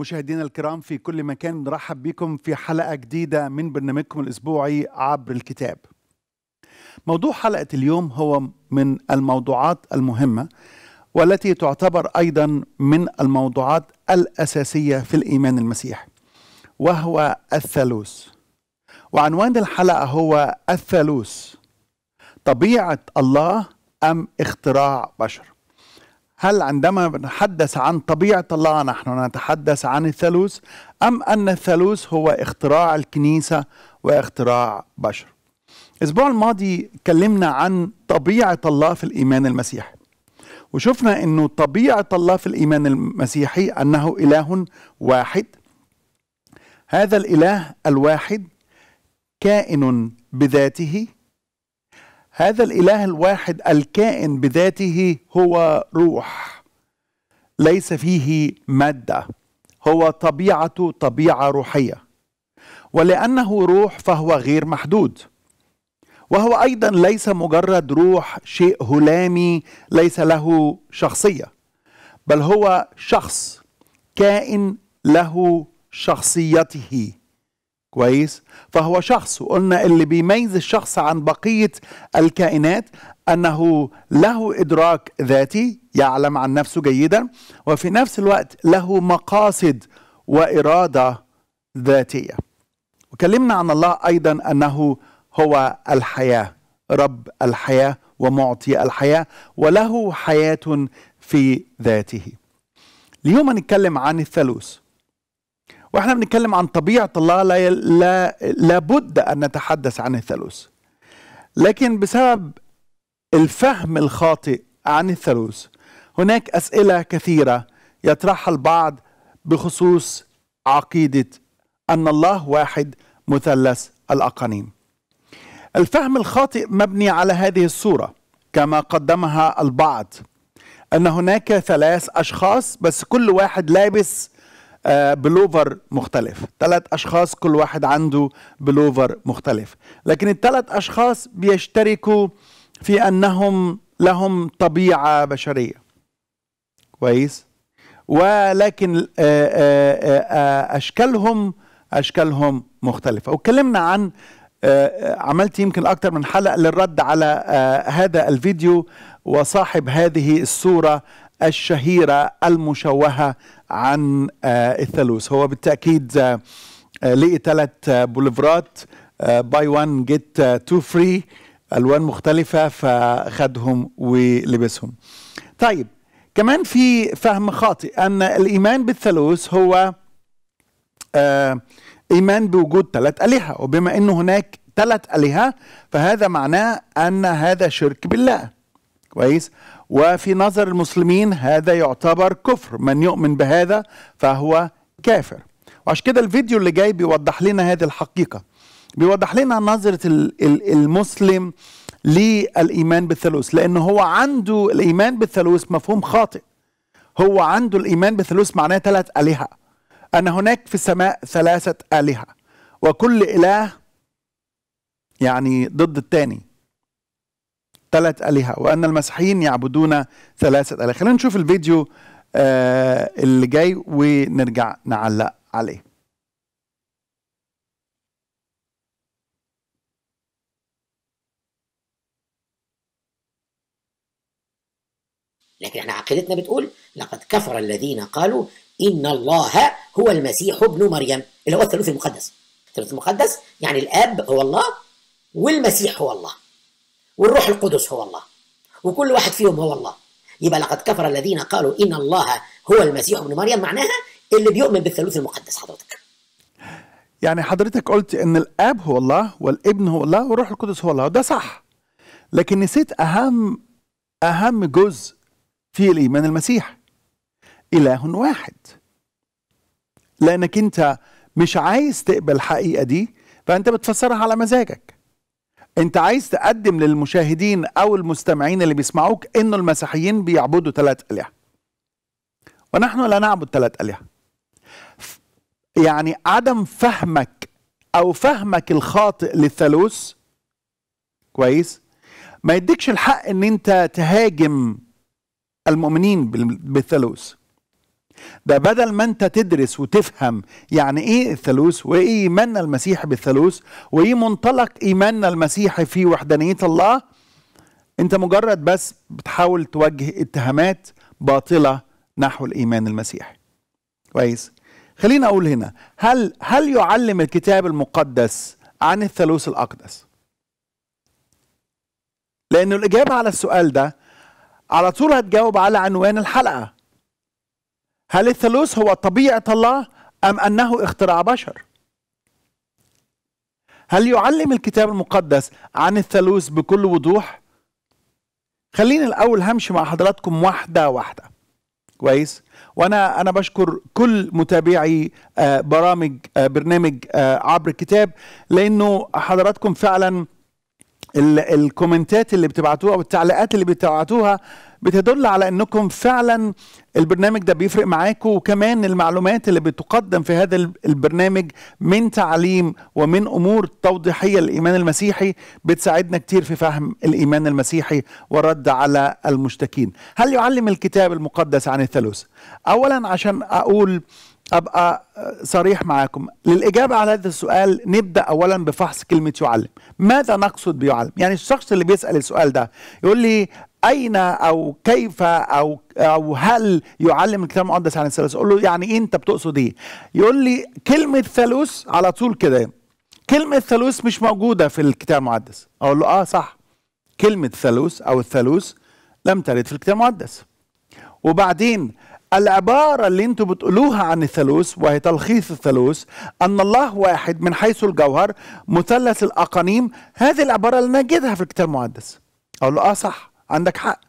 مشاهدينا الكرام في كل مكان نرحب بكم في حلقة جديدة من برنامجكم الأسبوعي عبر الكتاب موضوع حلقة اليوم هو من الموضوعات المهمة والتي تعتبر أيضا من الموضوعات الأساسية في الإيمان المسيحي وهو الثالوث وعنوان الحلقة هو الثالوث طبيعة الله أم اختراع بشر هل عندما نتحدث عن طبيعة الله نحن نتحدث عن الثالوث أم أن الثالوث هو اختراع الكنيسة واختراع بشر الأسبوع الماضي كلمنا عن طبيعة الله في الإيمان المسيحي وشفنا أنه طبيعة الله في الإيمان المسيحي أنه إله واحد هذا الإله الواحد كائن بذاته هذا الاله الواحد الكائن بذاته هو روح ليس فيه ماده هو طبيعه طبيعه روحيه ولانه روح فهو غير محدود وهو ايضا ليس مجرد روح شيء هلامي ليس له شخصيه بل هو شخص كائن له شخصيته كويس فهو شخص وقلنا اللي بيميز الشخص عن بقية الكائنات أنه له إدراك ذاتي يعلم عن نفسه جيدا وفي نفس الوقت له مقاصد وإرادة ذاتية وكلمنا عن الله أيضا أنه هو الحياة رب الحياة ومعطي الحياة وله حياة في ذاته اليوم هنتكلم عن الثالوث واحنا بنتكلم عن طبيعه الله لا لا لابد ان نتحدث عن الثالوث لكن بسبب الفهم الخاطئ عن الثالوث هناك اسئله كثيره يطرحها البعض بخصوص عقيده ان الله واحد مثلث الاقانيم الفهم الخاطئ مبني على هذه الصوره كما قدمها البعض ان هناك ثلاث اشخاص بس كل واحد لابس آه، بلوفر مختلف ثلاث اشخاص كل واحد عنده بلوفر مختلف لكن الثلاث اشخاص بيشتركوا في انهم لهم طبيعه بشريه كويس ولكن آه، آه، اشكالهم اشكالهم مختلفه وكلمنا عن عملت يمكن اكثر من حلقه للرد على هذا الفيديو وصاحب هذه الصوره الشهيره المشوهه عن الثالوث آه، هو بالتاكيد آه، آه، لقي ثلاث بوليفرات باي 1 جيت 2 فري الوان مختلفه فخدهم ولبسهم طيب كمان في فهم خاطئ ان الايمان بالثالوث هو ايمان بوجود ثلاث الهه وبما انه هناك ثلاث الهه فهذا معناه ان هذا شرك بالله كويس وفي نظر المسلمين هذا يعتبر كفر من يؤمن بهذا فهو كافر وعشان كده الفيديو اللي جاي بيوضح لنا هذه الحقيقة بيوضح لنا نظرة المسلم للإيمان بالثالوث لأن هو عنده الإيمان بالثالوث مفهوم خاطئ هو عنده الإيمان بالثالوث معناه ثلاث آلهة أن هناك في السماء ثلاثة آلهة وكل إله يعني ضد التاني ثلاث آلهة وأن المسيحيين يعبدون ثلاثة آلهة خلينا نشوف الفيديو آه اللي جاي ونرجع نعلق عليه لكن احنا عقيدتنا بتقول لقد كفر الذين قالوا ان الله هو المسيح ابن مريم اللي هو الثالوث المقدس الثالوث المقدس يعني الاب هو الله والمسيح هو الله والروح القدس هو الله وكل واحد فيهم هو الله يبقى لقد كفر الذين قالوا ان الله هو المسيح ابن مريم معناها اللي بيؤمن بالثالوث المقدس حضرتك يعني حضرتك قلت ان الاب هو الله والابن هو الله والروح القدس هو الله ده صح لكن نسيت اهم اهم جزء في الايمان المسيح اله واحد لانك انت مش عايز تقبل الحقيقه دي فانت بتفسرها على مزاجك انت عايز تقدم للمشاهدين او المستمعين اللي بيسمعوك انه المسيحيين بيعبدوا ثلاث الهه ونحن لا نعبد ثلاث الهه يعني عدم فهمك او فهمك الخاطئ للثالوث كويس ما يديكش الحق ان انت تهاجم المؤمنين بالثالوث ده بدل ما انت تدرس وتفهم يعني ايه الثالوث وايه ايماننا المسيحي بالثالوث وايه منطلق ايماننا المسيحي في وحدانيه الله انت مجرد بس بتحاول توجه اتهامات باطله نحو الايمان المسيحي كويس خلينا اقول هنا هل هل يعلم الكتاب المقدس عن الثالوث الاقدس لانه الاجابه على السؤال ده على طول هتجاوب على عنوان الحلقه هل الثالوث هو طبيعة الله أم أنه اختراع بشر هل يعلم الكتاب المقدس عن الثالوث بكل وضوح خليني الأول همشي مع حضراتكم واحدة واحدة كويس وانا انا بشكر كل متابعي آه، برامج آه، برنامج آه، عبر الكتاب لانه حضراتكم فعلا الكومنتات اللي بتبعتوها والتعليقات اللي بتبعتوها بتدل على انكم فعلا البرنامج ده بيفرق معاكم وكمان المعلومات اللي بتقدم في هذا البرنامج من تعليم ومن امور توضيحيه للايمان المسيحي بتساعدنا كتير في فهم الايمان المسيحي ورد على المشتكين. هل يعلم الكتاب المقدس عن الثالوث؟ اولا عشان اقول ابقى صريح معاكم للاجابه على هذا السؤال نبدا اولا بفحص كلمه يعلم ماذا نقصد بيعلم يعني الشخص اللي بيسال السؤال ده يقول لي اين او كيف او او هل يعلم الكتاب المقدس عن الثالوث اقول له يعني ايه انت بتقصد ايه يقول لي كلمه ثالوث على طول كده كلمه ثالوث مش موجوده في الكتاب المقدس اقول له اه صح كلمه ثالوث او الثالوث لم ترد في الكتاب المقدس وبعدين العبارة اللي انتم بتقولوها عن الثالوث وهي تلخيص الثالوث أن الله واحد من حيث الجوهر مثلث الأقانيم هذه العبارة اللي نجدها في الكتاب المقدس أقول له آه صح عندك حق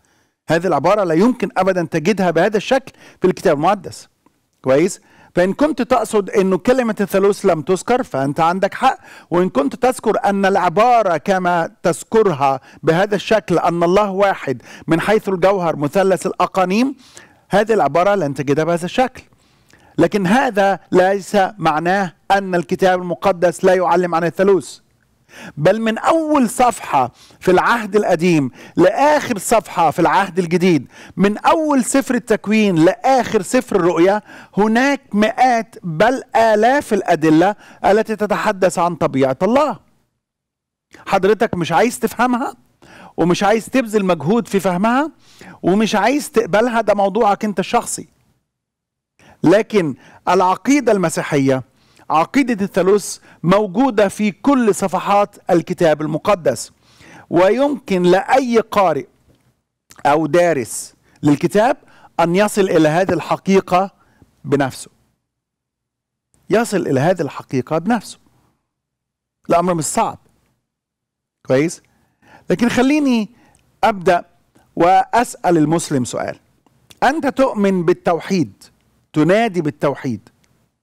هذه العبارة لا يمكن أبدا تجدها بهذا الشكل في الكتاب المقدس كويس فإن كنت تقصد أنه كلمة الثالوث لم تذكر فأنت عندك حق وإن كنت تذكر أن العبارة كما تذكرها بهذا الشكل أن الله واحد من حيث الجوهر مثلث الأقانيم هذه العبارة لن تجدها بهذا الشكل لكن هذا ليس معناه أن الكتاب المقدس لا يعلم عن الثالوث بل من أول صفحة في العهد القديم لآخر صفحة في العهد الجديد من أول سفر التكوين لآخر سفر الرؤيا هناك مئات بل آلاف الأدلة التي تتحدث عن طبيعة الله حضرتك مش عايز تفهمها ومش عايز تبذل مجهود في فهمها ومش عايز تقبلها ده موضوعك انت الشخصي لكن العقيدة المسيحية عقيدة الثالوث موجودة في كل صفحات الكتاب المقدس ويمكن لأي قارئ أو دارس للكتاب أن يصل إلى هذه الحقيقة بنفسه يصل إلى هذه الحقيقة بنفسه الأمر مش صعب كويس لكن خليني أبدأ وأسأل المسلم سؤال أنت تؤمن بالتوحيد تنادي بالتوحيد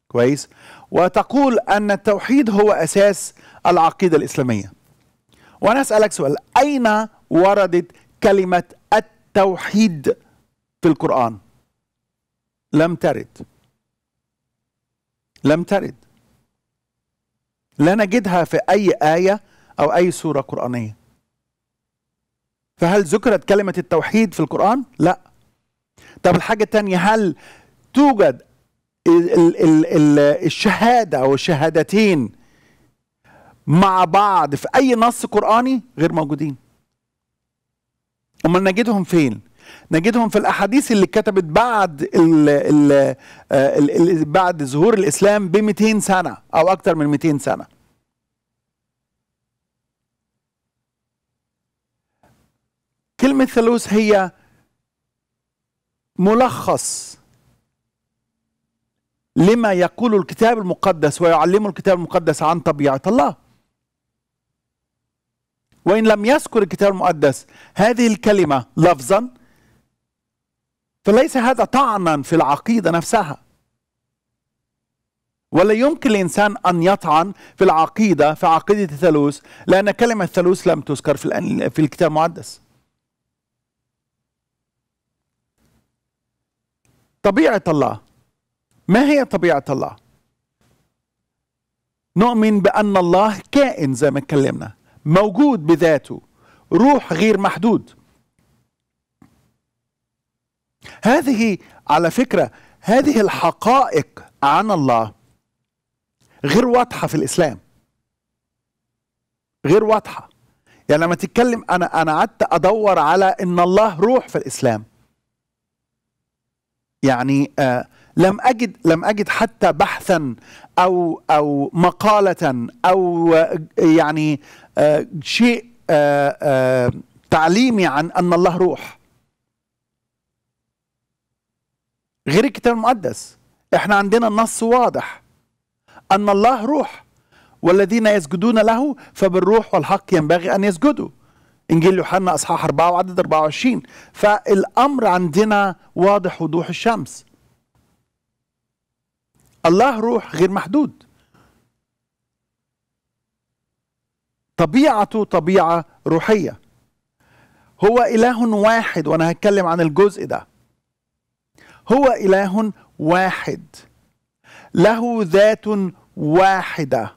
كويس وتقول أن التوحيد هو أساس العقيدة الإسلامية وأنا أسألك سؤال أين وردت كلمة التوحيد في القرآن لم ترد لم ترد لا نجدها في أي آية أو أي سورة قرآنية فهل ذكرت كلمة التوحيد في القرآن؟ لا طب الحاجة الثانية هل توجد ال ال ال الشهادة أو الشهادتين مع بعض في أي نص قرآني غير موجودين أمال نجدهم فين؟ نجدهم في الأحاديث اللي كتبت بعد ال ال آه، ال بعد ظهور الإسلام ب 200 سنة أو أكثر من 200 سنة كلمة ثالوث هي ملخص لما يقول الكتاب المقدس ويعلمه الكتاب المقدس عن طبيعة الله وإن لم يذكر الكتاب المقدس هذه الكلمة لفظا فليس هذا طعنا في العقيدة نفسها ولا يمكن الإنسان أن يطعن في العقيدة في عقيدة الثالوث لأن كلمة الثالوث لم تذكر في, في الكتاب المقدس طبيعة الله ما هي طبيعة الله؟ نؤمن بأن الله كائن زي ما اتكلمنا موجود بذاته روح غير محدود هذه على فكرة هذه الحقائق عن الله غير واضحة في الإسلام غير واضحة يعني لما تتكلم أنا أنا قعدت أدور على إن الله روح في الإسلام يعني آه لم أجد لم أجد حتى بحثا أو أو مقالة أو يعني آه، شيء آه، آه، تعليمي عن أن الله روح غير الكتاب المقدس احنا عندنا النص واضح أن الله روح والذين يسجدون له فبالروح والحق ينبغي أن يسجدوا إنجيل يوحنا إصحاح 4 وعدد 24 فالأمر عندنا واضح وضوح الشمس الله روح غير محدود طبيعته طبيعة روحية هو إله واحد وأنا هتكلم عن الجزء ده هو إله واحد له ذات واحدة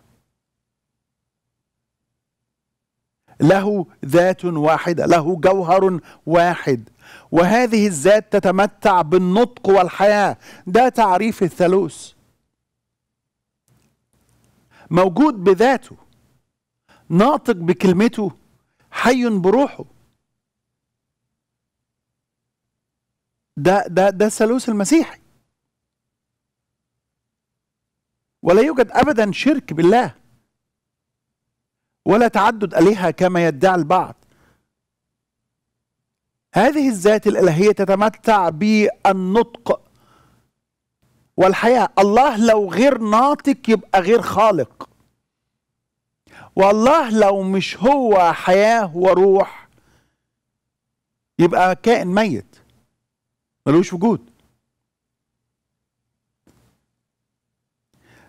له ذات واحدة له جوهر واحد وهذه الذات تتمتع بالنطق والحياة ده تعريف الثالوث موجود بذاته ناطق بكلمته حي بروحه ده ده ده الثالوث المسيحي ولا يوجد ابدا شرك بالله ولا تعدد الهه كما يدعي البعض هذه الذات الالهيه تتمتع بالنطق والحياة الله لو غير ناطق يبقى غير خالق والله لو مش هو حياة وروح يبقى كائن ميت ملوش وجود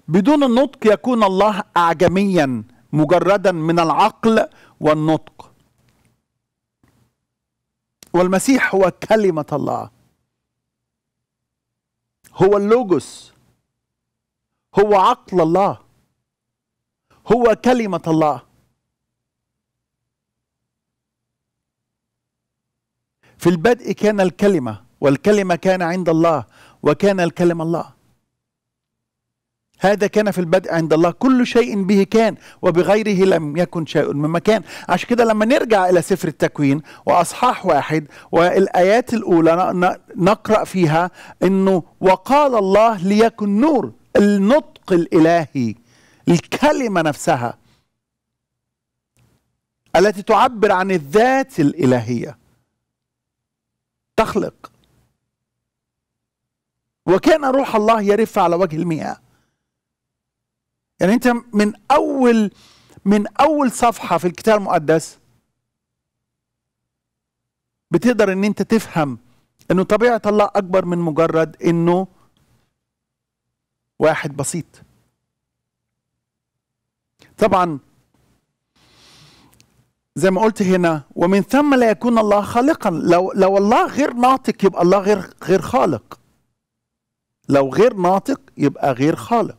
بدون النطق يكون الله أعجميا مجردا من العقل والنطق والمسيح هو كلمة الله هو اللوجوس هو عقل الله هو كلمة الله في البدء كان الكلمة والكلمة كان عند الله وكان الكلمة الله هذا كان في البدء عند الله كل شيء به كان وبغيره لم يكن شيء مما كان عشان كده لما نرجع إلى سفر التكوين وأصحاح واحد والآيات الأولى نقرأ فيها أنه وقال الله ليكن نور النطق الإلهي الكلمة نفسها التي تعبر عن الذات الإلهية تخلق وكان روح الله يرف على وجه المياه يعني انت من اول من اول صفحه في الكتاب المقدس بتقدر ان انت تفهم انه طبيعه الله اكبر من مجرد انه واحد بسيط طبعا زي ما قلت هنا ومن ثم لا يكون الله خالقا لو لو الله غير ناطق يبقى الله غير غير خالق لو غير ناطق يبقى غير خالق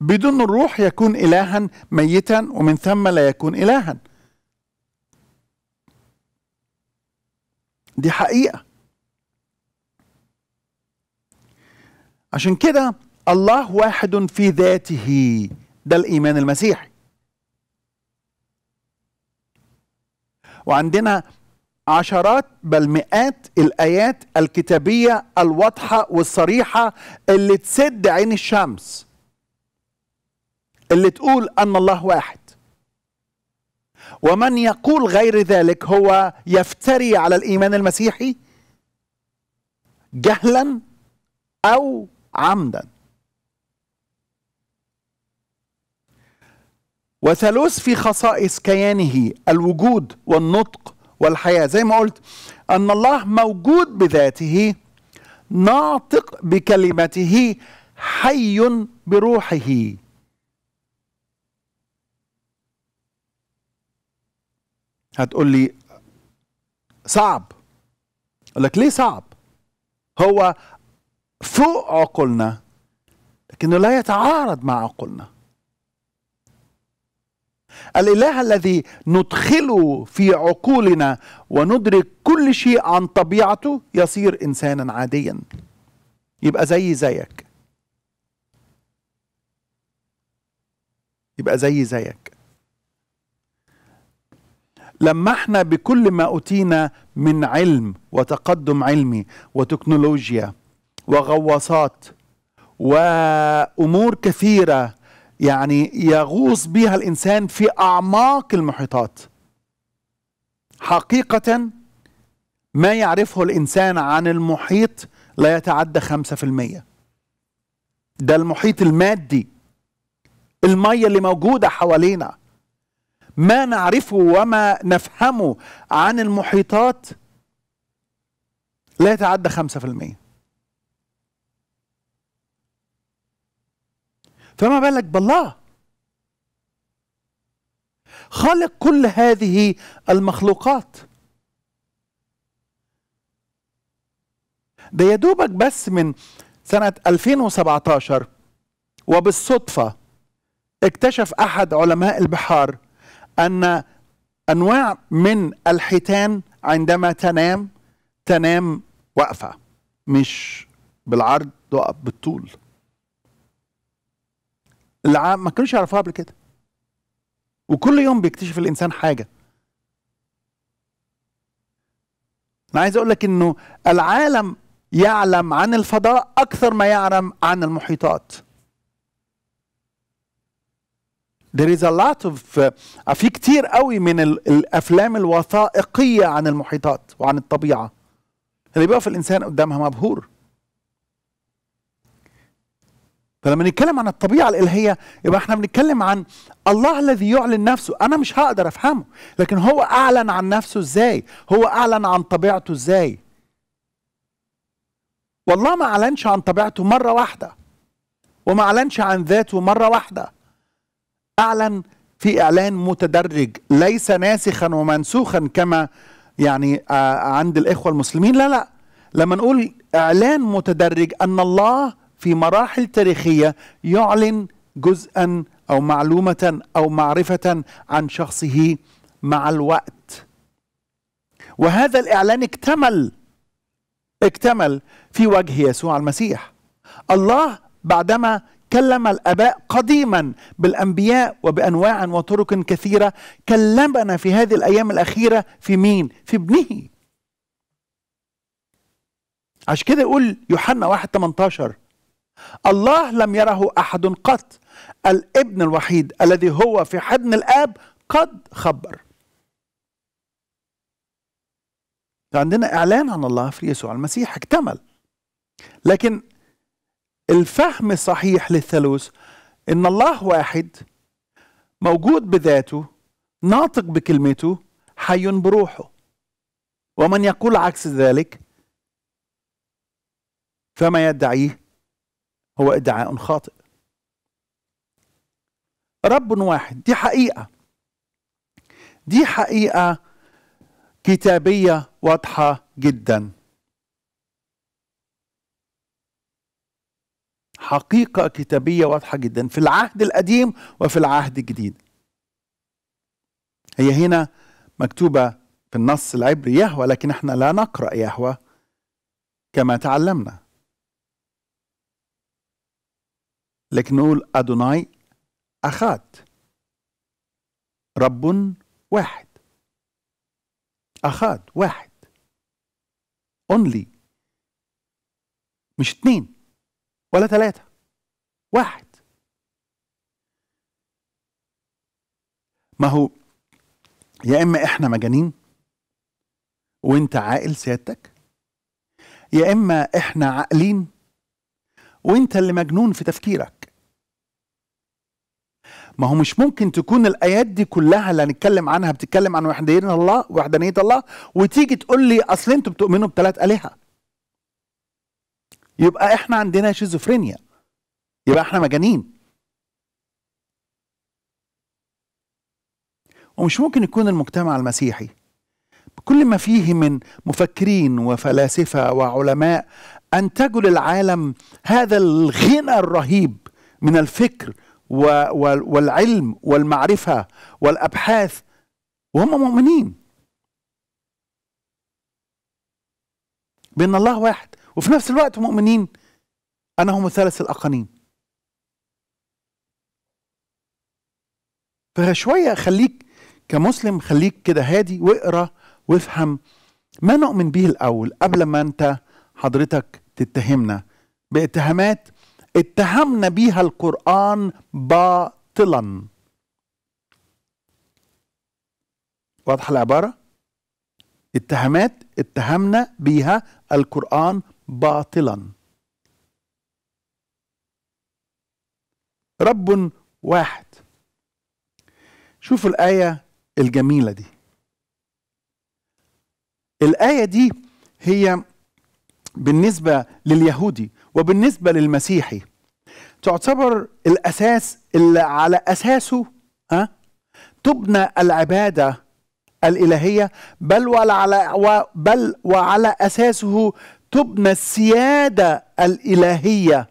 بدون الروح يكون إلها ميتا ومن ثم لا يكون إلها دي حقيقة عشان كده الله واحد في ذاته ده الإيمان المسيحي وعندنا عشرات بل مئات الآيات الكتابية الواضحة والصريحة اللي تسد عين الشمس اللي تقول أن الله واحد ومن يقول غير ذلك هو يفتري على الإيمان المسيحي جهلا أو عمدا وثالوث في خصائص كيانه الوجود والنطق والحياة زي ما قلت أن الله موجود بذاته ناطق بكلمته حي بروحه هتقول لي صعب اقول لك ليه صعب هو فوق عقولنا لكنه لا يتعارض مع عقولنا الاله الذي ندخله في عقولنا وندرك كل شيء عن طبيعته يصير انسانا عاديا يبقى زي زيك يبقى زي زيك لما احنا بكل ما اتينا من علم وتقدم علمي وتكنولوجيا وغواصات وأمور كثيرة يعني يغوص بها الإنسان في أعماق المحيطات حقيقة ما يعرفه الإنسان عن المحيط لا يتعدى خمسة في المية ده المحيط المادي المية اللي موجودة حوالينا ما نعرفه وما نفهمه عن المحيطات لا يتعدى 5% فما بالك بالله خلق كل هذه المخلوقات ده يدوبك بس من سنة 2017 وبالصدفة اكتشف أحد علماء البحار ان انواع من الحيتان عندما تنام تنام واقفه مش بالعرض تقف بالطول العام ما كانوش يعرفوها قبل كده وكل يوم بيكتشف الانسان حاجه انا عايز اقول لك انه العالم يعلم عن الفضاء اكثر ما يعلم عن المحيطات there is a lot of uh, في كتير قوي من الافلام الوثائقيه عن المحيطات وعن الطبيعه اللي بيقف الانسان قدامها مبهور فلما نتكلم عن الطبيعه الالهيه يبقى احنا بنتكلم عن الله الذي يعلن نفسه انا مش هقدر افهمه لكن هو اعلن عن نفسه ازاي هو اعلن عن طبيعته ازاي والله ما اعلنش عن طبيعته مره واحده وما اعلنش عن ذاته مره واحده أعلن في إعلان متدرج ليس ناسخا ومنسوخا كما يعني آه، عند الإخوة المسلمين لا لا لما نقول إعلان متدرج أن الله في مراحل تاريخية يعلن جزءا أو معلومة أو معرفة عن شخصه مع الوقت وهذا الإعلان اكتمل اكتمل في وجه يسوع المسيح الله بعدما كلم الاباء قديما بالانبياء وبانواع وطرق كثيره كلمنا في هذه الايام الاخيره في مين في ابنه عشان كده يقول يوحنا 1 18 الله لم يره احد قط الابن الوحيد الذي هو في حضن الاب قد خبر عندنا اعلان عن الله في يسوع المسيح اكتمل لكن الفهم الصحيح للثالوث ان الله واحد موجود بذاته ناطق بكلمته حي بروحه ومن يقول عكس ذلك فما يدعيه هو ادعاء خاطئ رب واحد دي حقيقه دي حقيقه كتابيه واضحه جدا حقيقة كتابية واضحة جدا في العهد القديم وفي العهد الجديد هي هنا مكتوبة في النص العبري يهوى لكن احنا لا نقرأ يهوى كما تعلمنا لكن نقول أدوناي أخات رب واحد أخات واحد أونلي مش اتنين ولا ثلاثة واحد ما هو يا إما إحنا مجانين وأنت عاقل سيادتك يا إما إحنا عاقلين وأنت اللي مجنون في تفكيرك ما هو مش ممكن تكون الآيات دي كلها اللي هنتكلم عنها بتتكلم عن وحدانية الله وحدانية الله وتيجي تقول لي أصل أنتوا بتؤمنوا بثلاث آلهة يبقى احنا عندنا شيزوفرينيا يبقى احنا مجانين ومش ممكن يكون المجتمع المسيحي بكل ما فيه من مفكرين وفلاسفة وعلماء أنتجوا للعالم هذا الغنى الرهيب من الفكر والعلم والمعرفة والأبحاث وهم مؤمنين بأن الله واحد وفي نفس الوقت مؤمنين أنهم ثلاث الأقانيم فشوية خليك كمسلم خليك كده هادي واقرا وافهم ما نؤمن به الأول قبل ما أنت حضرتك تتهمنا باتهامات اتهمنا بيها القرآن باطلا واضحة العبارة اتهامات اتهمنا بيها القرآن باطلا رب واحد شوفوا الآية الجميلة دي الآية دي هي بالنسبة لليهودي وبالنسبة للمسيحي تعتبر الأساس اللي على أساسه ها تبنى العبادة الإلهية بل وعلى بل وعلى أساسه تبنى السيادة الإلهية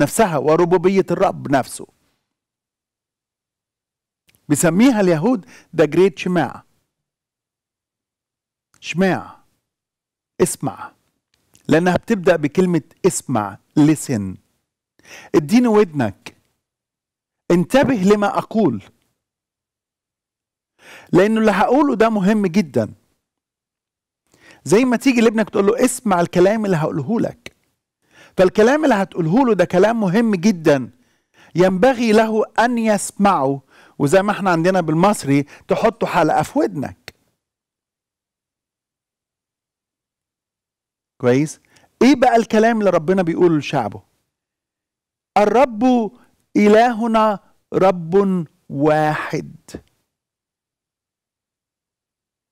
نفسها وربوبية الرب نفسه بيسميها اليهود ذا جريت شماع شماع اسمع لأنها بتبدأ بكلمة اسمع لسن اديني ودنك انتبه لما أقول لأنه اللي هقوله ده مهم جداً زي ما تيجي لابنك تقول له اسمع الكلام اللي هقوله لك فالكلام اللي هتقوله له ده كلام مهم جدا ينبغي له ان يسمعه وزي ما احنا عندنا بالمصري تحطه حلقه في ودنك كويس ايه بقى الكلام اللي ربنا بيقوله لشعبه الرب الهنا رب واحد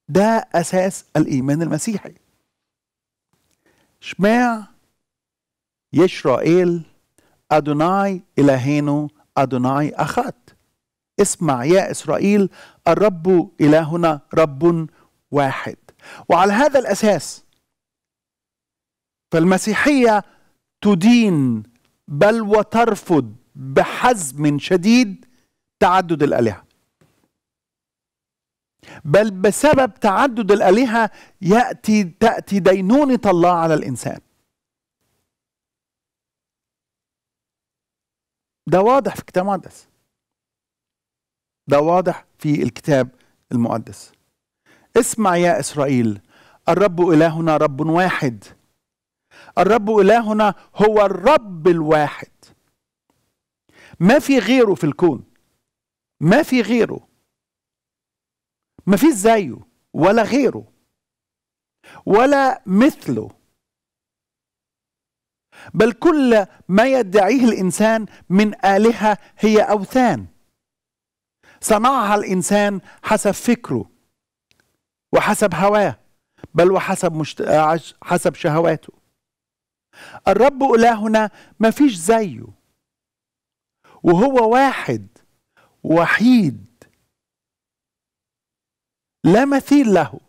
ده أساس الإيمان المسيحي شماع يشرائيل أدوناي إلهينو أدوناي أخات اسمع يا إسرائيل الرب إلهنا رب واحد وعلى هذا الأساس فالمسيحية تدين بل وترفض بحزم شديد تعدد الآلهة بل بسبب تعدد الآلهة يأتي تأتي دينونة الله على الإنسان ده واضح في الكتاب المقدس ده واضح في الكتاب المقدس اسمع يا إسرائيل الرب إلهنا رب واحد الرب إلهنا هو الرب الواحد ما في غيره في الكون ما في غيره مفيش زيه ولا غيره ولا مثله بل كل ما يدعيه الانسان من الهه هي اوثان صنعها الانسان حسب فكره وحسب هواه بل وحسب مشت... حسب شهواته الرب الهنا مفيش زيه وهو واحد وحيد لا مثيل له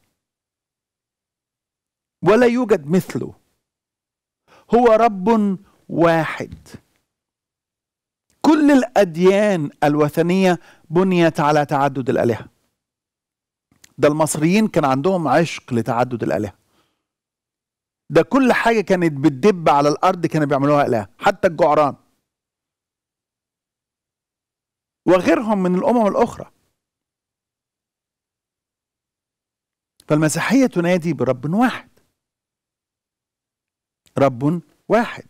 ولا يوجد مثله هو رب واحد كل الاديان الوثنيه بنيت على تعدد الالهه ده المصريين كان عندهم عشق لتعدد الالهه ده كل حاجه كانت بتدب على الارض كانوا بيعملوها اله حتى الجعران وغيرهم من الامم الاخرى فالمسيحية تنادي برب واحد رب واحد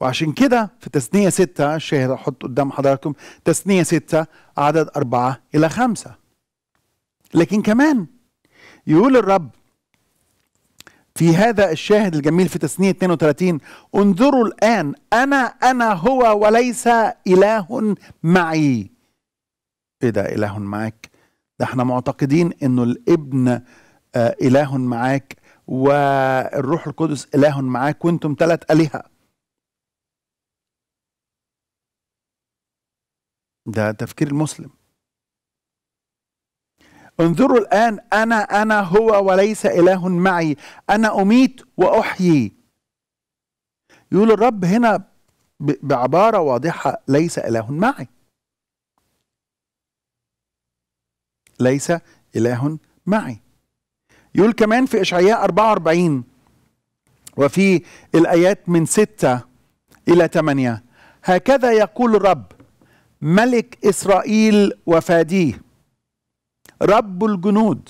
وعشان كده في تسنية ستة الشاهد أحط قدام حضراتكم تسنية ستة عدد أربعة إلى خمسة لكن كمان يقول الرب في هذا الشاهد الجميل في تسنية 32 انظروا الآن أنا أنا هو وليس إله معي إيه ده إله معك ده احنا معتقدين انه الابن آه، اله معاك والروح القدس اله معاك وانتم ثلاث الهه ده تفكير المسلم انظروا الآن أنا أنا هو وليس إله معي أنا أميت وأحيي يقول الرب هنا بعبارة واضحة ليس إله معي ليس إله معي يقول كمان في إشعياء 44 وفي الآيات من 6 إلى 8 هكذا يقول الرب ملك إسرائيل وفاديه رب الجنود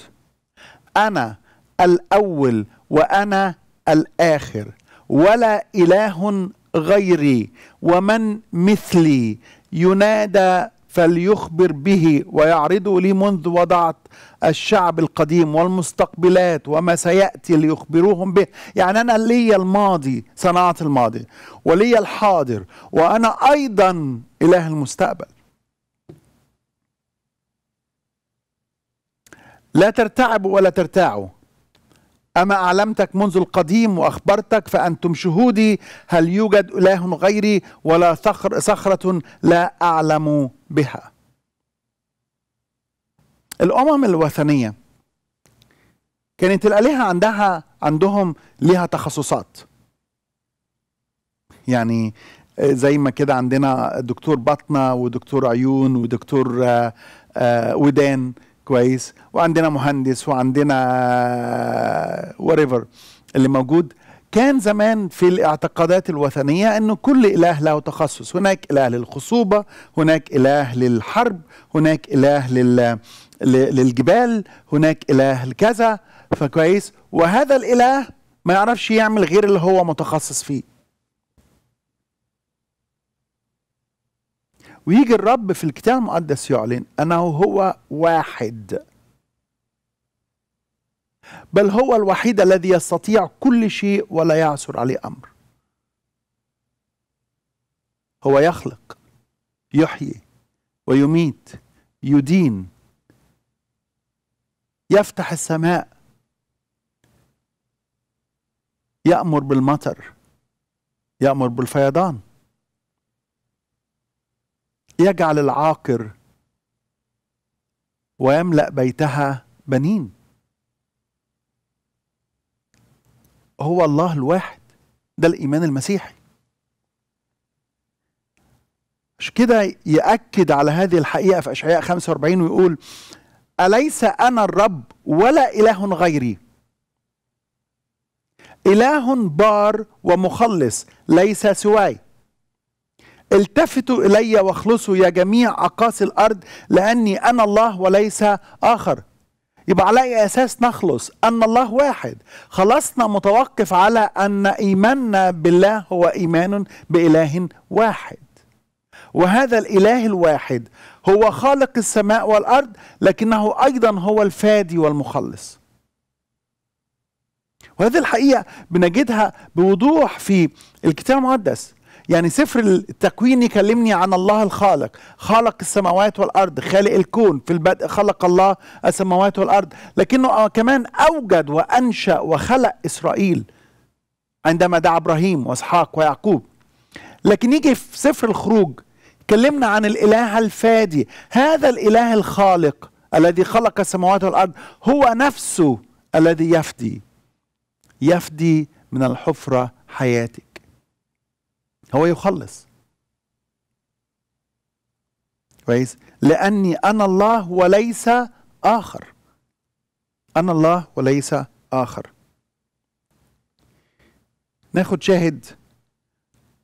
أنا الأول وأنا الآخر ولا إله غيري ومن مثلي ينادى فليخبر به ويعرضه لي منذ وضعت الشعب القديم والمستقبلات وما سيأتي ليخبروهم به يعني أنا لي الماضي صناعة الماضي ولي الحاضر وأنا أيضا إله المستقبل لا ترتعبوا ولا ترتاعوا أما أعلمتك منذ القديم وأخبرتك فأنتم شهودي هل يوجد إله غيري ولا صخر صخرة لا أعلم بها الأمم الوثنية كانت الآلهة عندها عندهم ليها تخصصات يعني آه، زي ما كده عندنا دكتور بطنة ودكتور عيون ودكتور آه، آه، ودان كويس وعندنا مهندس وعندنا وريفر اللي موجود كان زمان في الاعتقادات الوثنية أنه كل إله له تخصص هناك إله للخصوبة هناك إله للحرب هناك إله لل... للجبال هناك إله لكذا فكويس وهذا الإله ما يعرفش يعمل غير اللي هو متخصص فيه ويجي الرب في الكتاب المقدس يعلن أنه هو واحد بل هو الوحيد الذي يستطيع كل شيء ولا يعثر عليه أمر هو يخلق يحيي ويميت يدين يفتح السماء يأمر بالمطر يأمر بالفيضان يجعل العاقر ويملا بيتها بنين هو الله الواحد ده الايمان المسيحي مش كده ياكد على هذه الحقيقه في اشعياء 45 ويقول اليس انا الرب ولا اله غيري اله بار ومخلص ليس سواي التفتوا إلي واخلصوا يا جميع أقاصي الأرض لأني أنا الله وليس آخر يبقى على أي أساس نخلص أن الله واحد خلصنا متوقف على أن إيماننا بالله هو إيمان بإله واحد وهذا الإله الواحد هو خالق السماء والأرض لكنه أيضا هو الفادي والمخلص وهذه الحقيقة بنجدها بوضوح في الكتاب المقدس يعني سفر التكوين يكلمني عن الله الخالق خلق السماوات والأرض خالق الكون في البدء خلق الله السماوات والأرض لكنه كمان أوجد وأنشأ وخلق إسرائيل عندما دعا إبراهيم وإسحاق ويعقوب لكن يجي في سفر الخروج كلمنا عن الإله الفادي هذا الإله الخالق الذي خلق السماوات والأرض هو نفسه الذي يفدي يفدي من الحفرة حياتك هو يخلص كويس لأني أنا الله وليس آخر أنا الله وليس آخر ناخد شاهد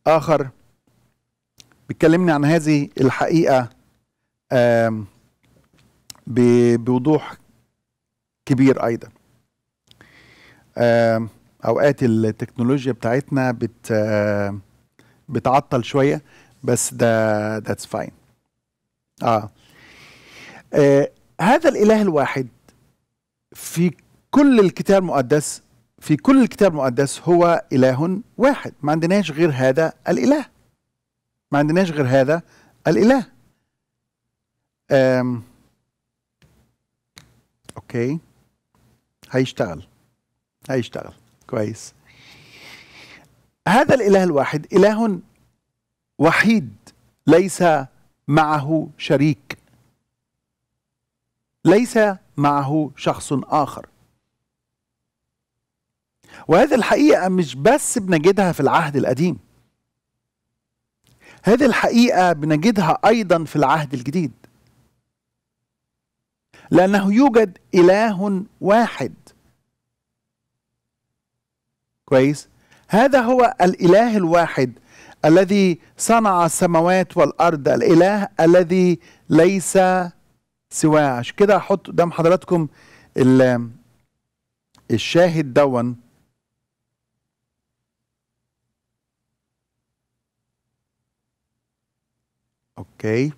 آخر بيتكلمني عن هذه الحقيقة بوضوح كبير أيضا أوقات التكنولوجيا بتاعتنا بت بتعطل شويه بس ده ذاتس فاين آه. اه هذا الاله الواحد في كل الكتاب المقدس في كل الكتاب المقدس هو اله واحد ما عندناش غير هذا الاله ما عندناش غير هذا الاله أم. اوكي هيشتغل هيشتغل كويس هذا الاله الواحد اله وحيد ليس معه شريك ليس معه شخص اخر وهذه الحقيقه مش بس بنجدها في العهد القديم هذه الحقيقه بنجدها ايضا في العهد الجديد لانه يوجد اله واحد كويس هذا هو الاله الواحد الذي صنع السماوات والارض الاله الذي ليس سواه عشان كده احط قدام حضراتكم الشاهد دون اوكي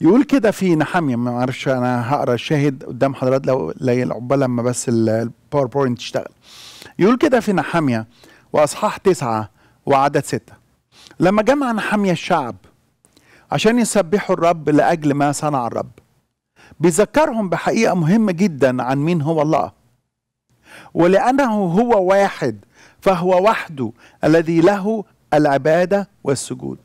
يقول كده في نحامية يعني ما اعرفش انا هقرا الشاهد قدام حضرات لو ليل عقبال لما بس الباوربوينت تشتغل يقول كده في نحامية واصحاح تسعة وعدد ستة لما جمع نحامية الشعب عشان يسبحوا الرب لاجل ما صنع الرب بيذكرهم بحقيقة مهمة جدا عن مين هو الله ولأنه هو واحد فهو وحده الذي له العبادة والسجود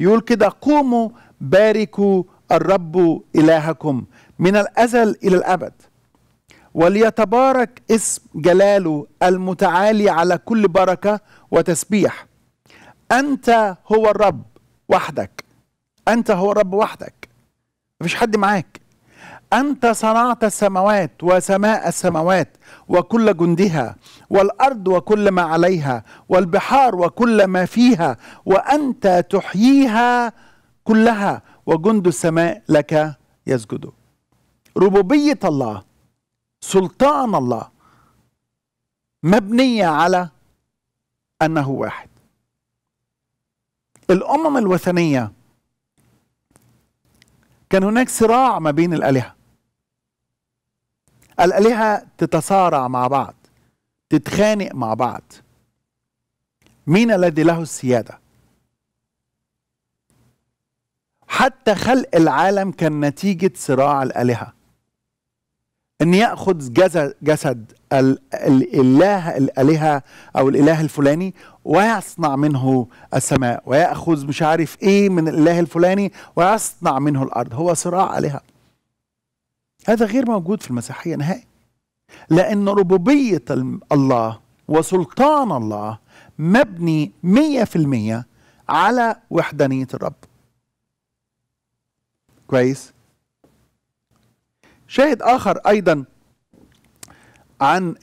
يقول كده قوموا باركوا الرب إلهكم من الأزل إلى الأبد وليتبارك اسم جلاله المتعالي على كل بركة وتسبيح أنت هو الرب وحدك أنت هو الرب وحدك مفيش حد معاك أنت صنعت السماوات وسماء السماوات وكل جندها والأرض وكل ما عليها والبحار وكل ما فيها وأنت تحييها كلها وجند السماء لك يسجدوا ربوبية الله سلطان الله مبنية على أنه واحد الأمم الوثنية كان هناك صراع ما بين الآلهة الآلهة تتصارع مع بعض تتخانق مع بعض مين الذي له السيادة حتى خلق العالم كان نتيجة صراع الآلهة أن يأخذ جسد, جسد الإله الآلهة أو الإله الفلاني ويصنع منه السماء ويأخذ مش عارف إيه من الإله الفلاني ويصنع منه الأرض هو صراع آلهة هذا غير موجود في المسيحية نهائي لأن ربوبية الله وسلطان الله مبني مية في المية على وحدانية الرب كويس شاهد اخر ايضا عن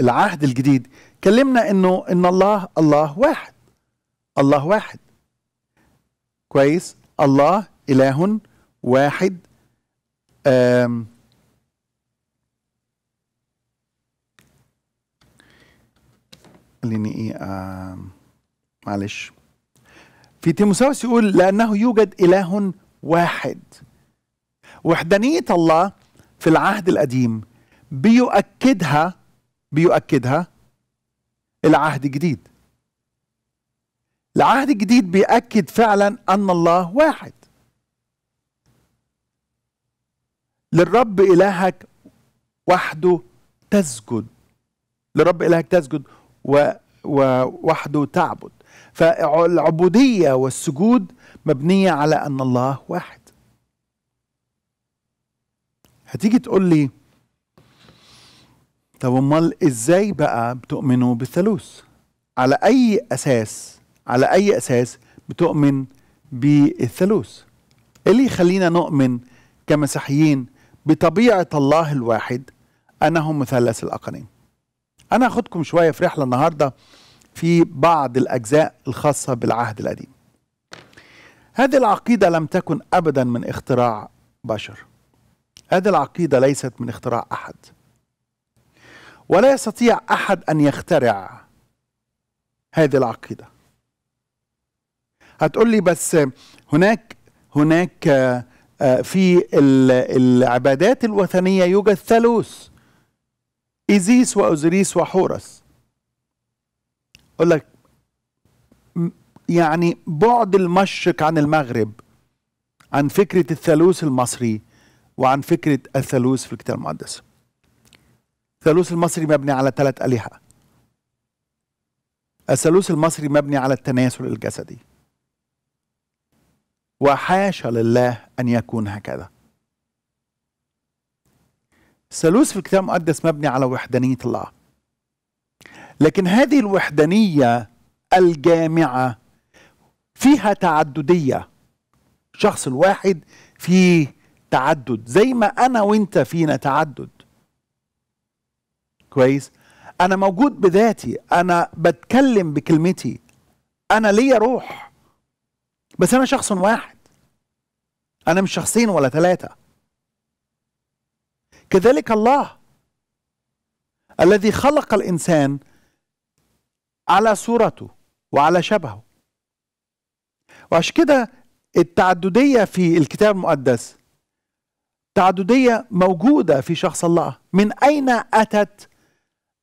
العهد الجديد كلمنا انه ان الله الله واحد الله واحد كويس الله اله واحد آم خليني ايه معلش في تيموساوس يقول لانه يوجد اله واحد وحدانية الله في العهد القديم بيؤكدها بيؤكدها العهد الجديد العهد الجديد بيأكد فعلا أن الله واحد للرب إلهك وحده تسجد لرب إلهك تسجد ووحده تعبد فالعبودية والسجود مبنية على أن الله واحد هتيجي تقول لي طب امال ازاي بقى بتؤمنوا بالثالوث على اي اساس على اي اساس بتؤمن بالثالوث ايه اللي يخلينا نؤمن كمسيحيين بطبيعه الله الواحد انه مثلث الاقانيم انا هاخدكم شويه في رحله النهارده في بعض الاجزاء الخاصه بالعهد القديم هذه العقيدة لم تكن أبدا من اختراع بشر هذه العقيدة ليست من اختراع أحد ولا يستطيع أحد أن يخترع هذه العقيدة هتقول لي بس هناك هناك آه، في العبادات الوثنية يوجد ثالوث إيزيس واوزريس وحورس أقول لك يعني بعد المشرق عن المغرب عن فكرة الثالوث المصري وعن فكرة الثالوث في الكتاب المقدس الثالوث المصري مبني على ثلاث آلهة الثالوث المصري مبني على التناسل الجسدي وحاشا لله أن يكون هكذا الثالوث في الكتاب المقدس مبني على وحدانية الله لكن هذه الوحدانية الجامعة فيها تعددية شخص الواحد فيه تعدد زي ما أنا وإنت فينا تعدد كويس أنا موجود بذاتي أنا بتكلم بكلمتي أنا ليا روح بس أنا شخص واحد أنا مش شخصين ولا ثلاثة كذلك الله الذي خلق الإنسان على صورته وعلى شبهه وعشان كده التعددية في الكتاب المقدس تعددية موجودة في شخص الله من أين أتت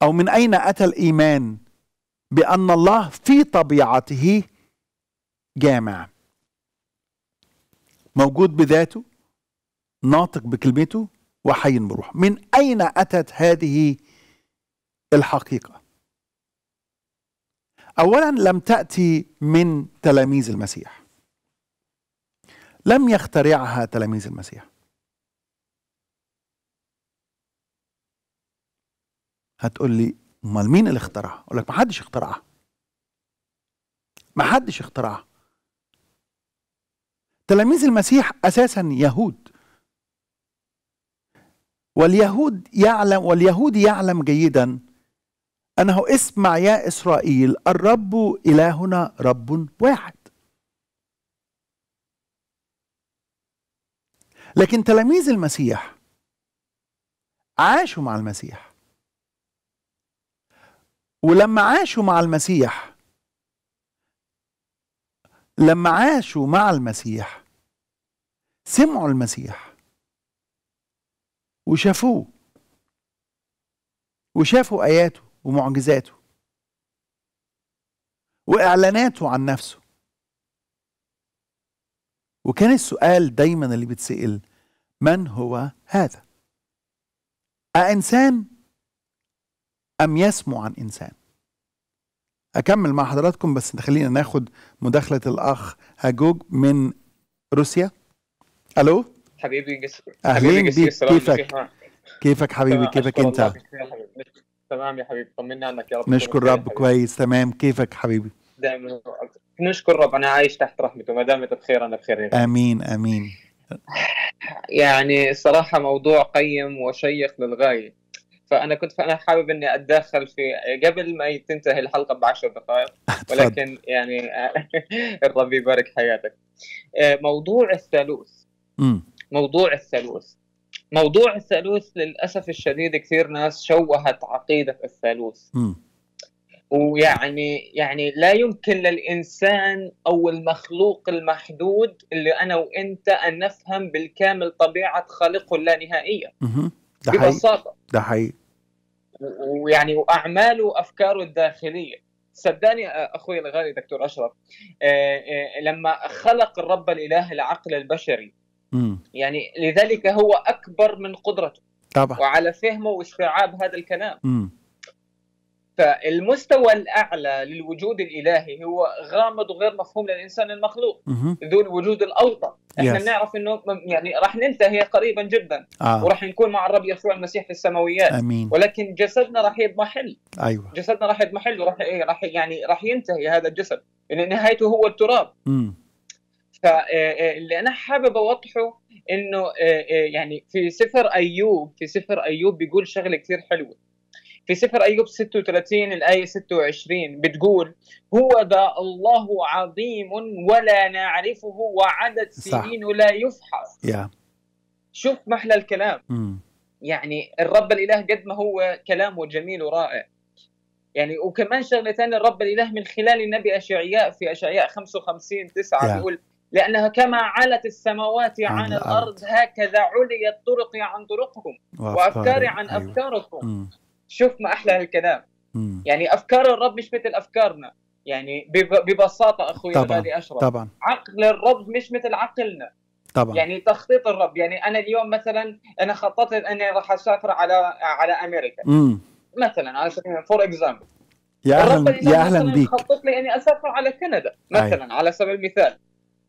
أو من أين أتى الإيمان بأن الله في طبيعته جامع موجود بذاته ناطق بكلمته وحي بروحه من أين أتت هذه الحقيقة اولا لم تاتي من تلاميذ المسيح لم يخترعها تلاميذ المسيح هتقول لي امال مين اللي اخترعها اقول لك ما حدش اخترعها ما حدش اخترعها تلاميذ المسيح اساسا يهود واليهود يعلم واليهود يعلم جيدا أنه اسمع يا إسرائيل الرب إلهنا رب واحد لكن تلاميذ المسيح عاشوا مع المسيح ولما عاشوا مع المسيح لما عاشوا مع المسيح سمعوا المسيح وشافوه وشافوا آياته ومعجزاته واعلاناته عن نفسه وكان السؤال دايما اللي بيتسأل من هو هذا أإنسان أم يسمو عن إنسان أكمل مع حضراتكم بس خلينا ناخد مداخلة الأخ هاجوج من روسيا ألو حبيبي جسر أهلين جسر. كيفك كيفك حبيبي كيفك أنت تمام يا حبيبي طمنا عنك يا رب نشكر رب كويس تمام كيفك حبيبي دائما نشكر رب انا عايش تحت رحمته ما دامت بخير انا بخير يعني. امين امين يعني الصراحه موضوع قيم وشيق للغايه فانا كنت فانا حابب اني اتدخل في قبل ما تنتهي الحلقه بعشر دقائق ولكن يعني الرب يبارك حياتك آه، موضوع الثالوث موضوع الثالوث موضوع الثالوث للاسف الشديد كثير ناس شوهت عقيده الثالوث م. ويعني يعني لا يمكن للانسان او المخلوق المحدود اللي انا وانت ان نفهم بالكامل طبيعه خالقه اللانهائيه ببساطه ده حقيقي ويعني واعماله وافكاره الداخليه صدقني اخوي الغالي دكتور اشرف آه، آه، لما خلق الرب الاله العقل البشري يعني لذلك هو أكبر من قدرته طبعا. وعلى فهمه واستيعاب هذا الكلام مم. فالمستوى الأعلى للوجود الإلهي هو غامض وغير مفهوم للإنسان المخلوق مم. ذو الوجود الأوطى احنا yes. نعرف انه يعني راح ننتهي قريبا جدا آه. وراح نكون مع الرب يسوع المسيح في السماويات أمين. ولكن جسدنا راح يضمحل ايوه جسدنا راح يضمحل وراح إيه، راح يعني راح ينتهي هذا الجسد لان يعني نهايته هو التراب مم. فاللي آه، آه، انا حابب اوضحه انه آه، يعني في سفر ايوب في سفر ايوب بيقول شغله كثير حلوه في سفر ايوب 36 الايه 26 بتقول هو ذا الله عظيم ولا نعرفه وعدد سنينه لا يفحص yeah. شوف محلى الكلام mm. يعني الرب الاله قد ما هو كلامه جميل ورائع يعني وكمان شغله ثانيه الرب الاله من خلال النبي اشعياء في اشعياء 55 9 yeah. بيقول لأنها كما علت السماوات عن, عن الأرض, الأرض هكذا عليت طرقي عن طرقكم وأفكاري عن أيوة. أفكاركم م. شوف ما أحلى هالكلام يعني أفكار الرب مش مثل أفكارنا يعني ببساطة أخوي طبعا أشرف طبعا عقل الرب مش مثل عقلنا طبعا يعني تخطيط الرب يعني أنا اليوم مثلا أنا خططت أني راح أسافر على على أمريكا م. مثلا على سبيل فور اكزامبل يا اهلا يا اهلا بيك خطط لي اني اسافر على كندا مثلا أي. أيوة. على سبيل المثال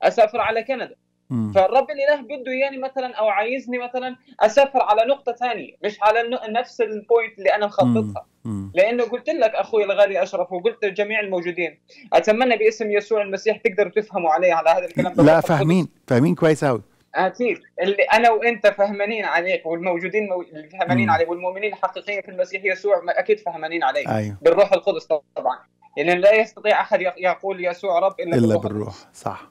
اسافر على كندا مم. فالرب الاله بده اياني مثلا او عايزني مثلا اسافر على نقطه ثانيه مش على نفس البوينت اللي انا مخططها لانه قلت لك اخوي الغالي اشرف وقلت لجميع الموجودين اتمنى باسم يسوع المسيح تقدروا تفهموا علي على هذا الكلام لا فاهمين فاهمين كويس قوي اكيد اللي انا وانت فهمانين عليك والموجودين مو... فهمانين عليك والمؤمنين الحقيقيين في المسيح يسوع اكيد فهمانين عليك أيوه. بالروح القدس طبعا لان يعني لا يستطيع احد يقول يسوع رب الا, إلا بالروح, بالروح. صح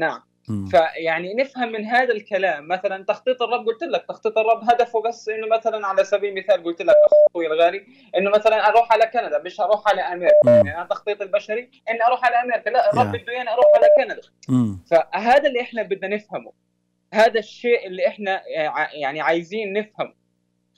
نعم فيعني نفهم من هذا الكلام مثلا تخطيط الرب قلت لك تخطيط الرب هدفه بس انه مثلا على سبيل المثال قلت لك اخوي الغالي انه مثلا اروح على كندا مش اروح على امريكا يعني انا تخطيط البشري اني اروح على امريكا لا الرب نعم. بده اياني اروح على كندا فهذا اللي احنا بدنا نفهمه هذا الشيء اللي احنا يعني عايزين نفهمه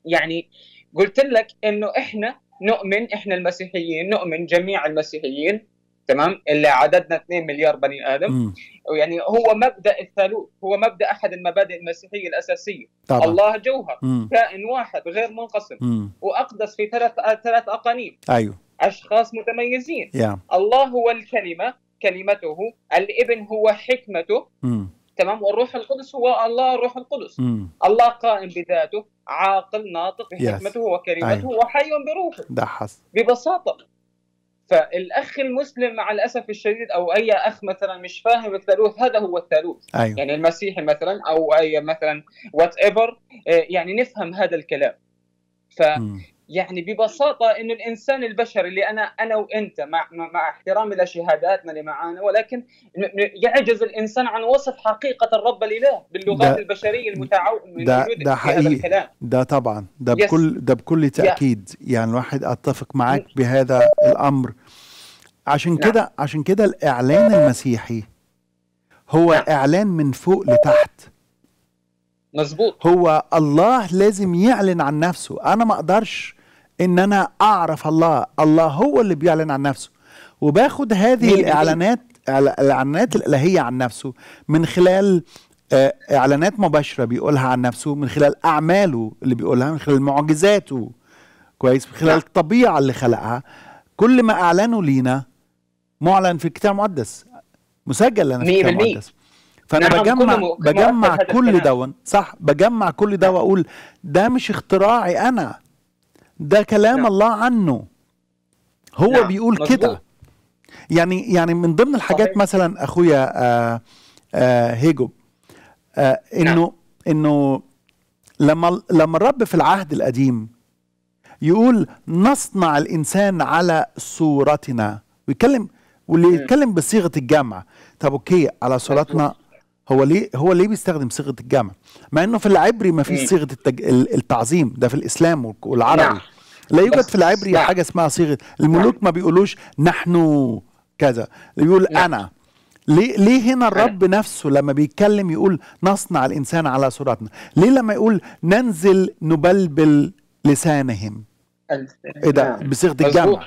يعني قلت لك انه احنا نؤمن احنا المسيحيين نؤمن جميع المسيحيين تمام اللي عددنا 2 مليار بني ادم م. يعني هو مبدا الثالوث هو مبدا احد المبادئ المسيحيه الاساسيه طبعا. الله جوهر مم. كائن واحد غير منقسم مم. واقدس في ثلاث ثلاث اقانيم ايوه اشخاص متميزين yeah. الله هو الكلمه كلمته الابن هو حكمته مم. تمام والروح القدس هو الله الروح القدس مم. الله قائم بذاته عاقل ناطق بحكمته yes. وكلمته أيوه. وحي بروحه ده حصل ببساطه فالاخ المسلم مع الاسف الشديد او اي اخ مثلا مش فاهم الثالوث هذا هو الثالوث أيوه. يعني المسيحي مثلا او اي مثلا وات ايفر آه، يعني نفهم هذا الكلام ف يعني ببساطه انه الانسان البشري اللي انا انا وانت مع مع احترامي لشهاداتنا اللي معانا ولكن يعجز الانسان عن وصف حقيقه الرب الاله باللغات ده البشريه المتعاونة ده ده حقيقي ده طبعا ده بكل ده بكل تاكيد يعني الواحد اتفق معك بهذا الامر عشان نعم. كده نعم. عشان كده الاعلان المسيحي هو نعم. اعلان من فوق لتحت مظبوط هو الله لازم يعلن عن نفسه انا ما اقدرش ان انا اعرف الله الله هو اللي بيعلن عن نفسه وباخد هذه الاعلانات الاعلانات الالهيه عن نفسه من خلال آه، اعلانات مباشره بيقولها عن نفسه من خلال اعماله اللي بيقولها من خلال معجزاته كويس من خلال نعم. الطبيعه اللي خلقها كل ما اعلنه لينا معلن في الكتاب المقدس مسجل لنا في الكتاب المقدس فانا بجمع كل بجمع كل دون صح بجمع كل ده واقول ده مش اختراعي انا ده كلام نعم. الله عنه هو نعم. بيقول كده يعني يعني من ضمن الحاجات صحيح. مثلا اخويا آآ آه، آآ آه، هيجوب آآ آه، انه نعم. انه لما لما الرب في العهد القديم يقول نصنع الانسان على صورتنا ويتكلم واللي يتكلم بصيغه الجمع طب اوكي على صورتنا هو ليه هو ليه بيستخدم صيغه الجمع مع انه في العبري ما فيش صيغه التج... التعظيم ده في الاسلام والعربي نعم. لا يوجد في العبري نعم. حاجه اسمها صيغه الملوك نعم. ما بيقولوش نحن كذا بيقول نعم. انا ليه ليه هنا الرب أنا. نفسه لما بيتكلم يقول نصنع الانسان على صورتنا ليه لما يقول ننزل نبلبل لسانهم ايه ده نعم. بصيغه الجمع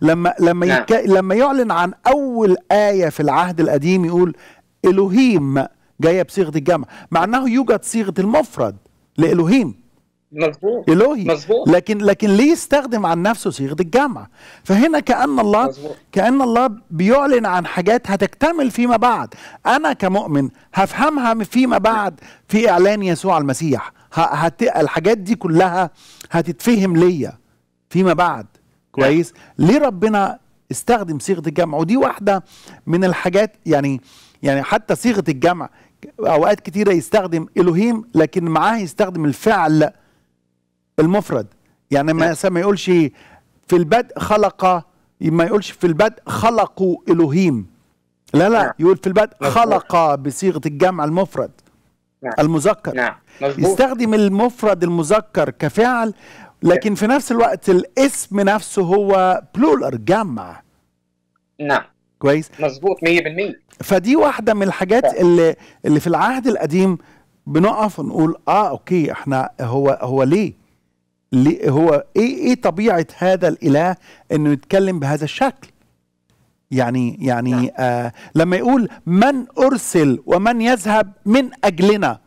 لما لما نعم. يك... لما يعلن عن اول ايه في العهد القديم يقول الوهيم جايه بصيغه الجمع مع أنه يوجد صيغه المفرد لالوهيم مظبوط الهي مظبوط لكن لكن ليه يستخدم عن نفسه صيغه الجمع فهنا كان الله مزبوط. كان الله بيعلن عن حاجات هتكتمل فيما بعد انا كمؤمن هفهمها فيما بعد في اعلان يسوع المسيح هت... الحاجات دي كلها هتتفهم ليا فيما بعد كويس نعم. ليه ربنا استخدم صيغه الجمع ودي واحده من الحاجات يعني يعني حتى صيغه الجمع اوقات كتيره يستخدم الوهيم لكن معاه يستخدم الفعل المفرد يعني ما ما يقولش في البدء خلق ما يقولش في البدء خلقوا الوهيم لا لا نعم. يقول في البدء خلق بصيغه الجمع المفرد نعم. المذكر نعم يستخدم المفرد المذكر كفعل لكن نعم. في نفس الوقت الاسم نفسه هو بلولر جمع نعم كويس مظبوط 100% فدي واحده من الحاجات ف... اللي اللي في العهد القديم بنقف ونقول اه اوكي احنا هو هو ليه ليه هو ايه ايه طبيعه هذا الاله انه يتكلم بهذا الشكل يعني يعني نعم. آه لما يقول من ارسل ومن يذهب من اجلنا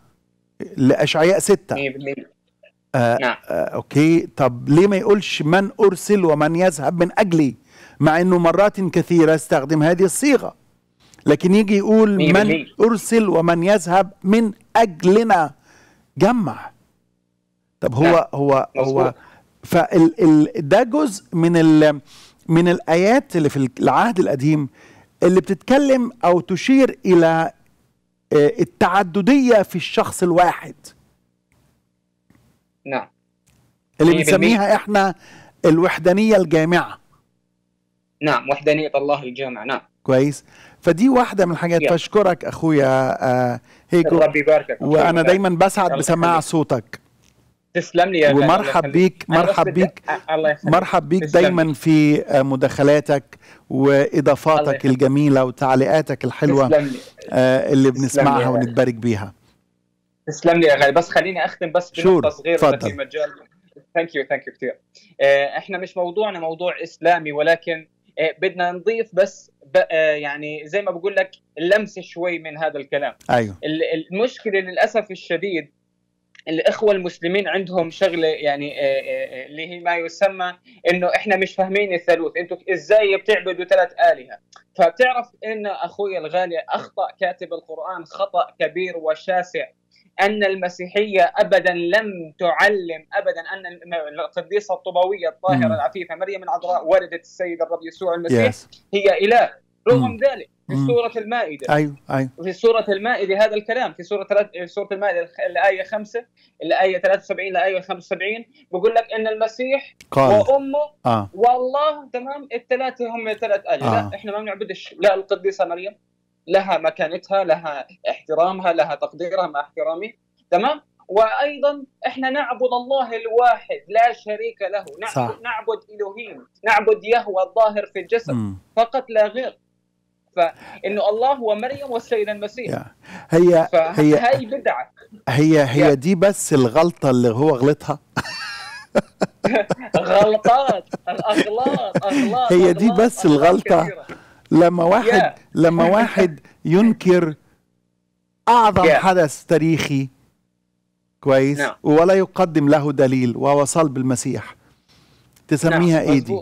لاشعياء ستة 100% آه نعم. آه اوكي طب ليه ما يقولش من ارسل ومن يذهب من اجلي مع انه مرات كثيره استخدم هذه الصيغه لكن يجي يقول من ارسل ومن يذهب من اجلنا جمع طب هو نعم. هو هو فده جزء من ال من الايات اللي في العهد القديم اللي بتتكلم او تشير الى آه، التعدديه في الشخص الواحد نعم اللي بنسميها احنا الوحدانيه الجامعه نعم وحدانية الله الجامع نعم كويس فدي واحدة من الحاجات فاشكرك أخويا آه، هيجو الله يباركك وأنا دايما بسعد بسماع صوتك تسلم لي يا ومرحب بيك آه، مرحب بيك مرحب بيك دايما في آه، مداخلاتك واضافاتك الجميله وتعليقاتك الحلوه تسلم لي. اللي بنسمعها ونتبارك بيها تسلم لي يا غالي بس خليني اختم بس بنقطه صغيره في مجال ثانك يو ثانك يو كثير احنا مش موضوعنا موضوع اسلامي ولكن آه، بدنا نضيف بس آه، يعني زي ما بقول لك لمسه شوي من هذا الكلام ايوه المشكله للاسف الشديد الاخوه المسلمين عندهم شغله يعني آه، اللي هي ما يسمى انه احنا مش فاهمين الثالوث انتم ازاي بتعبدوا ثلاث الهه فبتعرف ان اخوي الغالي اخطا كاتب القران خطا كبير وشاسع ان المسيحيه ابدا لم تعلم ابدا ان القديسه الطوبويه الطاهره العفيفه مريم العذراء والده السيد الرب يسوع المسيح yes. هي اله رغم ذلك في سورة المائدة أيوة أيوة في سورة المائدة هذا الكلام في سورة سورة المائدة الآية 5 الآية 73 الآية 75 بقول لك إن المسيح قال. وأمه آه. والله تمام الثلاثة هم ثلاث آلهة آه. لا إحنا ما بنعبدش لا القديسة مريم لها مكانتها لها احترامها لها تقديرها مع احترامي تمام وايضا احنا نعبد الله الواحد لا شريك له نعبد, صح. نعبد الهيم نعبد يهوى الظاهر في الجسد م. فقط لا غير فانه الله ومريم والسيد المسيح هي هي هي بدعه هي هي يا. دي بس الغلطه اللي هو غلطها غلطات الاغلاط اغلاط هي دي بس الغلطه كثيرة. لما واحد لما واحد ينكر اعظم حدث تاريخي كويس نعم. ولا يقدم له دليل وهو صلب المسيح تسميها نعم، ايه دي؟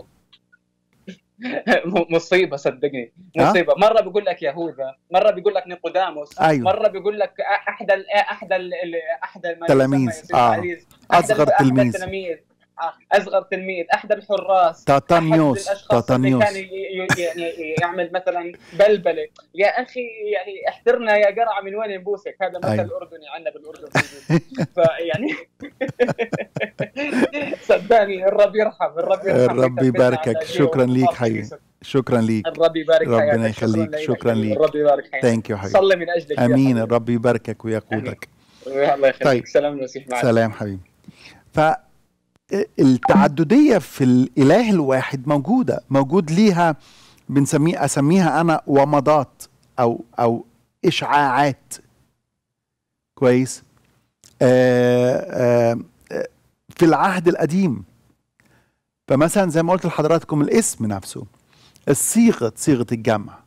مصيبه صدقني مصيبه مره بيقول لك يهوذا مره بيقول لك نيقوداموس أيوه. مره بيقول لك احدى احدى احدى التلاميذ آه. اصغر تلميذ اصغر تلميذ احد الحراس تاتا نيوز تاتا نيوز كان يعني يعمل مثلا بلبله يا اخي يعني احترنا يا قرعه من وين نبوسك هذا مثل أيوه. اردني عندنا بالاردن فيعني صدقني الرب يرحم الرب يرحم الرب يباركك شكرا ليك حي شكرا ليك الرب يبارك ربنا يخليك شكرا ليك الرب يبارك ثانك يو حبيبي صلي من اجلك امين الرب يباركك ويقودك الله يخليك طيب. سلام المسيح معك سلام حبيبي التعدديه في الاله الواحد موجوده موجود ليها بنسميه اسميها انا ومضات او او اشعاعات كويس آآ آه، آآ آه، في العهد القديم فمثلا زي ما قلت لحضراتكم الاسم نفسه الصيغه صيغه الجمع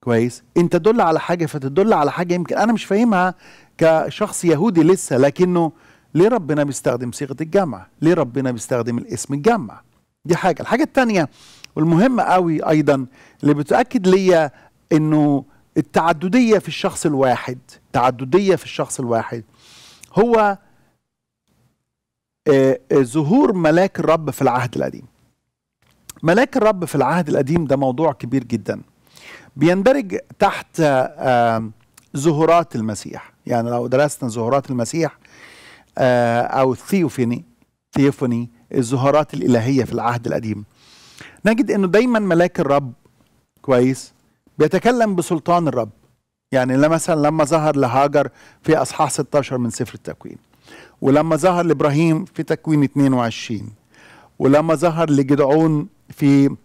كويس انت تدل على حاجه فتدل على حاجه يمكن انا مش فاهمها كشخص يهودي لسه لكنه ليه ربنا بيستخدم صيغه الجمع ليه ربنا بيستخدم الاسم الجمع دي حاجه الحاجه الثانيه والمهمه قوي ايضا اللي بتاكد ليا انه التعدديه في الشخص الواحد تعدديه في الشخص الواحد هو آه، آه، ظهور ملاك الرب في العهد القديم ملاك الرب في العهد القديم ده موضوع كبير جدا بيندرج تحت آه، ظهورات المسيح يعني لو درسنا ظهورات المسيح آه، أو الثيوفيني ثيوفوني الظهورات الإلهية في العهد القديم نجد أنه دايما ملاك الرب كويس بيتكلم بسلطان الرب يعني مثلا لما ظهر لهاجر في أصحاح 16 من سفر التكوين ولما ظهر لإبراهيم في تكوين 22 ولما ظهر لجدعون في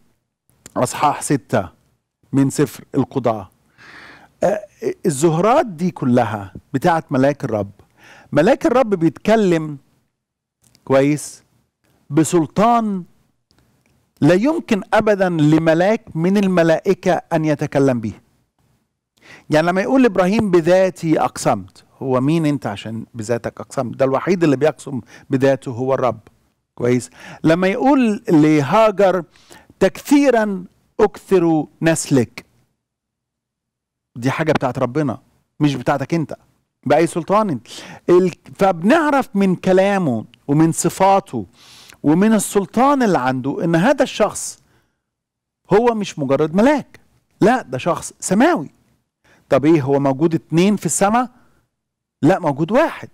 أصحاح 6 من سفر القضاة آه، الزهرات دي كلها بتاعت ملاك الرب ملاك الرب بيتكلم كويس بسلطان لا يمكن ابدا لملاك من الملائكه ان يتكلم به يعني لما يقول ابراهيم بذاتي اقسمت هو مين انت عشان بذاتك اقسمت ده الوحيد اللي بيقسم بذاته هو الرب كويس لما يقول لهاجر تكثيرا اكثر نسلك دي حاجه بتاعت ربنا مش بتاعتك انت بأي سلطان فبنعرف من كلامه ومن صفاته ومن السلطان اللي عنده ان هذا الشخص هو مش مجرد ملاك لا ده شخص سماوي طب ايه هو موجود اتنين في السماء لا موجود واحد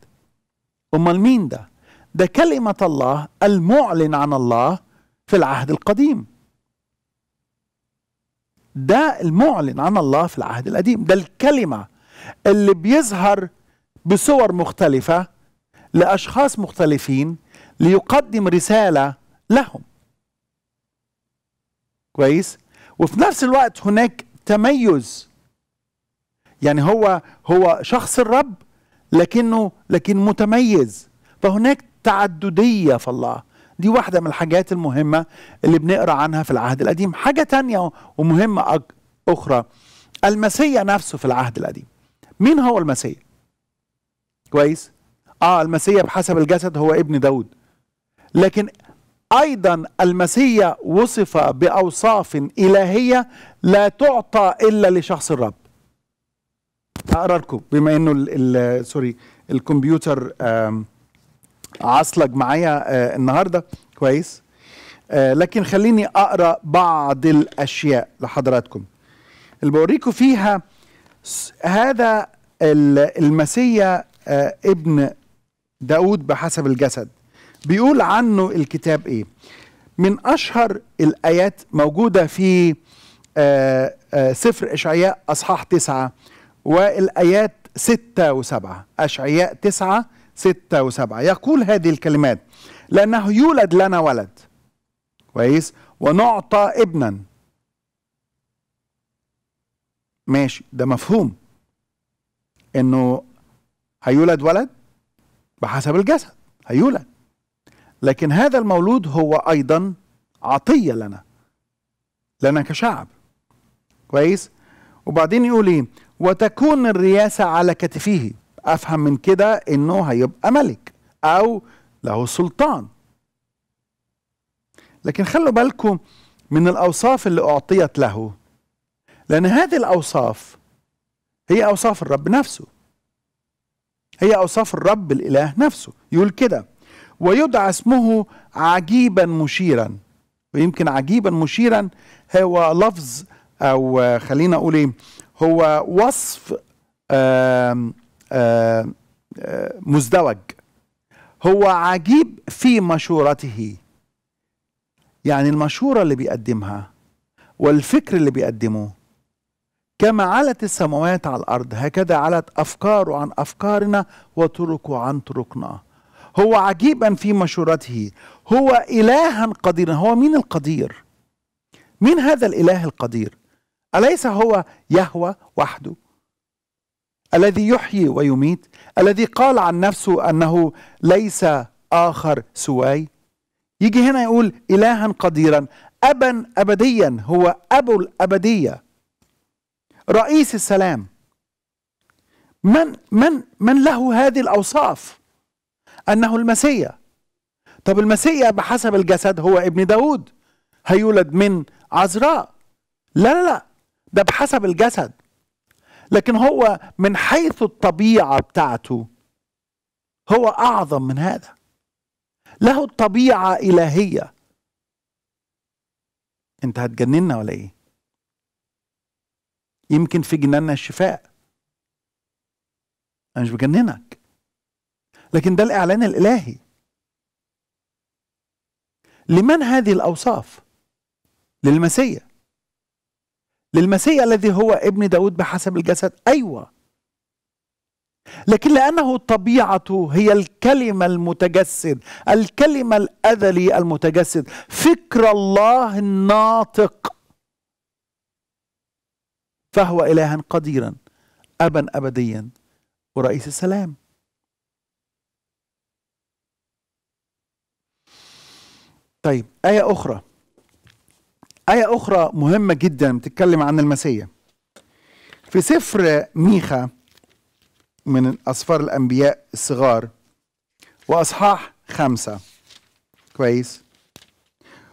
امال مين ده ده كلمة الله المعلن عن الله في العهد القديم ده المعلن عن الله في العهد القديم ده الكلمة اللي بيظهر بصور مختلفة لأشخاص مختلفين ليقدم رسالة لهم كويس وفي نفس الوقت هناك تميز يعني هو هو شخص الرب لكنه لكن متميز فهناك تعددية في الله دي واحدة من الحاجات المهمة اللي بنقرأ عنها في العهد القديم حاجة تانية ومهمة أخرى المسيح نفسه في العهد القديم مين هو المسيح كويس اه المسيح بحسب الجسد هو ابن داود لكن ايضا المسيح وصف باوصاف الهيه لا تعطى الا لشخص الرب اقرا لكم بما انه الـ الـ سوري الكمبيوتر عصلج معايا آه، النهارده كويس آه، لكن خليني اقرا بعض الاشياء لحضراتكم اللي بوريكم فيها هذا المسيا آه، ابن داود بحسب الجسد بيقول عنه الكتاب ايه من اشهر الايات موجوده في آه، آه، سفر اشعياء اصحاح تسعة والايات ستة وسبعة اشعياء تسعة ستة وسبعة يقول هذه الكلمات لانه يولد لنا ولد كويس ونعطى ابنا ماشي ده مفهوم انه هيولد ولد بحسب الجسد هيولد لكن هذا المولود هو ايضا عطيه لنا لنا كشعب كويس وبعدين يقول ايه وتكون الرياسه على كتفيه افهم من كده انه هيبقى ملك او له سلطان لكن خلوا بالكم من الاوصاف اللي اعطيت له لان هذه الاوصاف هي اوصاف الرب نفسه هي أوصاف الرب الإله نفسه يقول كده ويدعى اسمه عجيبا مشيرا ويمكن عجيبا مشيرا هو لفظ أو خلينا أقول إيه هو وصف آآ آآ مزدوج هو عجيب في مشورته يعني المشورة اللي بيقدمها والفكر اللي بيقدمه كما علت السماوات على الأرض هكذا علت أفكاره عن أفكارنا وطرقه عن طرقنا هو عجيبا في مشورته هو إلها قدير هو مين القدير مين هذا الإله القدير أليس هو يهوى وحده الذي يحيي ويميت الذي قال عن نفسه أنه ليس آخر سواي يجي هنا يقول إلها قديرا أبا أبديا هو أبو الأبدية رئيس السلام من من من له هذه الاوصاف انه المسيا طب المسيا بحسب الجسد هو ابن داود هيولد من عذراء لا لا لا ده بحسب الجسد لكن هو من حيث الطبيعه بتاعته هو اعظم من هذا له الطبيعه الهيه انت هتجننا ولا ايه يمكن في جناننا الشفاء انا مش بجننك لكن ده الاعلان الالهي لمن هذه الاوصاف للمسيح للمسيح الذي هو ابن داود بحسب الجسد ايوه لكن لانه طبيعته هي الكلمه المتجسد الكلمه الازلي المتجسد فكر الله الناطق فهو إلها قديرا أبا أبديا ورئيس السلام طيب آية أخرى آية أخرى مهمة جدا بتتكلم عن المسيح في سفر ميخا من أسفار الأنبياء الصغار وأصحاح خمسة كويس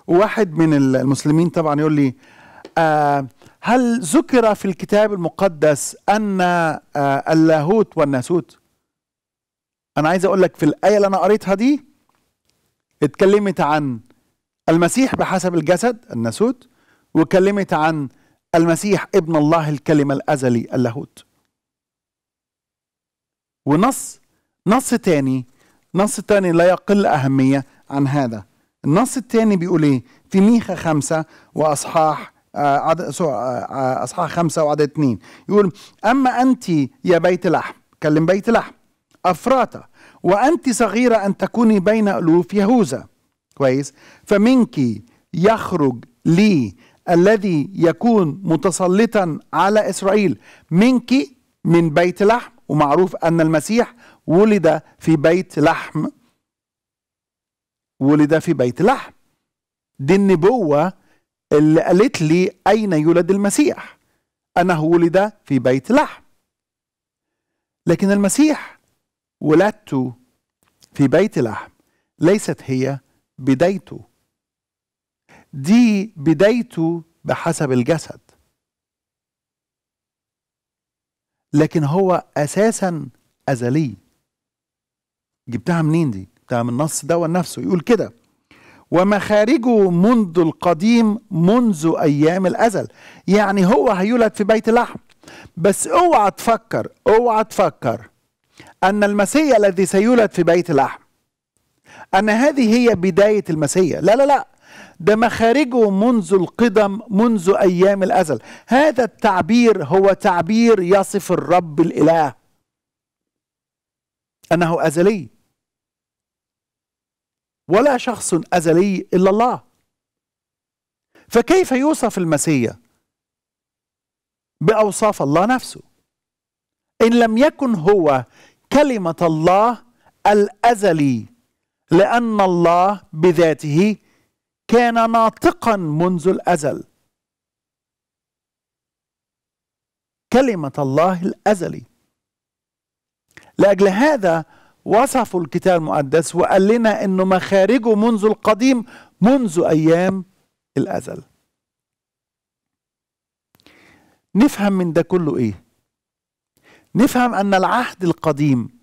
واحد من المسلمين طبعا يقول لي آه هل ذكر في الكتاب المقدس أن آه، اللاهوت والناسوت أنا عايز أقول لك في الآية اللي أنا قريتها دي اتكلمت عن المسيح بحسب الجسد الناسوت وكلمت عن المسيح ابن الله الكلمة الأزلي اللاهوت ونص نص تاني نص تاني لا يقل أهمية عن هذا النص التاني بيقول ايه في ميخا خمسة وأصحاح آه، آه، آه، اصحاح خمسه وعدد اثنين يقول اما انت يا بيت لحم كلم بيت لحم افراطه وانت صغيره ان تكوني بين الوف يهوذا كويس فمنك يخرج لي الذي يكون متسلطا على اسرائيل منك من بيت لحم ومعروف ان المسيح ولد في بيت لحم ولد في بيت لحم دي النبوه اللي قالت لي أين يولد المسيح أنه ولد في بيت لحم لكن المسيح ولادته في بيت لحم ليست هي بدايته دي بدايته بحسب الجسد لكن هو اساسا ازلي جبتها منين دي جبتها من النص ده نفسه يقول كده ومخارجه منذ القديم منذ أيام الأزل يعني هو هيولد في بيت لحم بس اوعى تفكر اوعى تفكر أن المسيح الذي سيولد في بيت لحم أن هذه هي بداية المسيح لا لا لا ده مخارجه منذ القدم منذ أيام الأزل هذا التعبير هو تعبير يصف الرب الإله أنه أزلي ولا شخص أزلي إلا الله فكيف يوصف المسيا بأوصاف الله نفسه إن لم يكن هو كلمة الله الأزلي لأن الله بذاته كان ناطقا منذ الأزل كلمة الله الأزلي لأجل هذا وصفوا الكتاب المقدس وقال لنا انه مخارجه منذ القديم منذ ايام الازل نفهم من ده كله ايه نفهم ان العهد القديم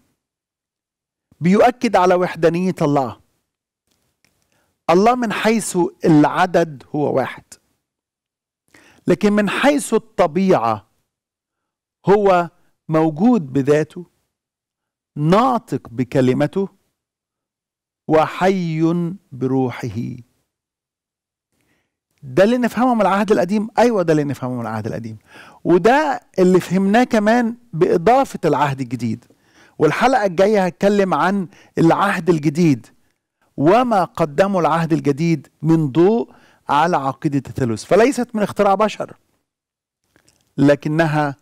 بيؤكد على وحدانيه الله الله من حيث العدد هو واحد لكن من حيث الطبيعه هو موجود بذاته ناطق بكلمته وحي بروحه ده اللي نفهمه من العهد القديم ايوه ده اللي نفهمه من العهد القديم وده اللي فهمناه كمان باضافه العهد الجديد والحلقه الجايه هتكلم عن العهد الجديد وما قدمه العهد الجديد من ضوء على عقيده الثالوث فليست من اختراع بشر لكنها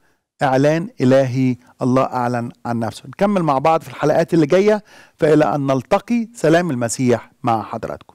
إعلان إلهي الله أعلن عن نفسه نكمل مع بعض في الحلقات اللي جاية فإلى أن نلتقي سلام المسيح مع حضراتكم